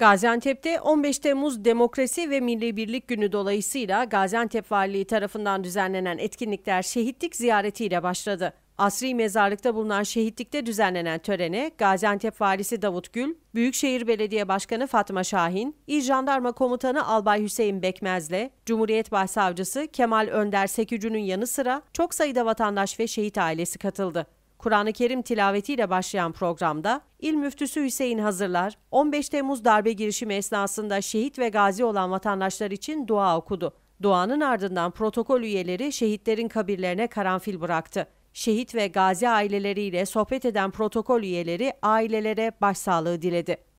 Gaziantep'te 15 Temmuz Demokrasi ve Milli Birlik Günü dolayısıyla Gaziantep Valiliği tarafından düzenlenen etkinlikler şehitlik ziyaretiyle başladı. Asri mezarlıkta bulunan şehitlikte düzenlenen törene Gaziantep Valisi Davut Gül, Büyükşehir Belediye Başkanı Fatma Şahin, İl Jandarma Komutanı Albay Hüseyin Bekmez'le Cumhuriyet Başsavcısı Kemal Önder Sekücü'nün yanı sıra çok sayıda vatandaş ve şehit ailesi katıldı. Kur'an-ı Kerim tilavetiyle başlayan programda İl Müftüsü Hüseyin Hazırlar, 15 Temmuz darbe girişimi esnasında şehit ve gazi olan vatandaşlar için dua okudu. Duanın ardından protokol üyeleri şehitlerin kabirlerine karanfil bıraktı. Şehit ve gazi aileleriyle sohbet eden protokol üyeleri ailelere başsağlığı diledi.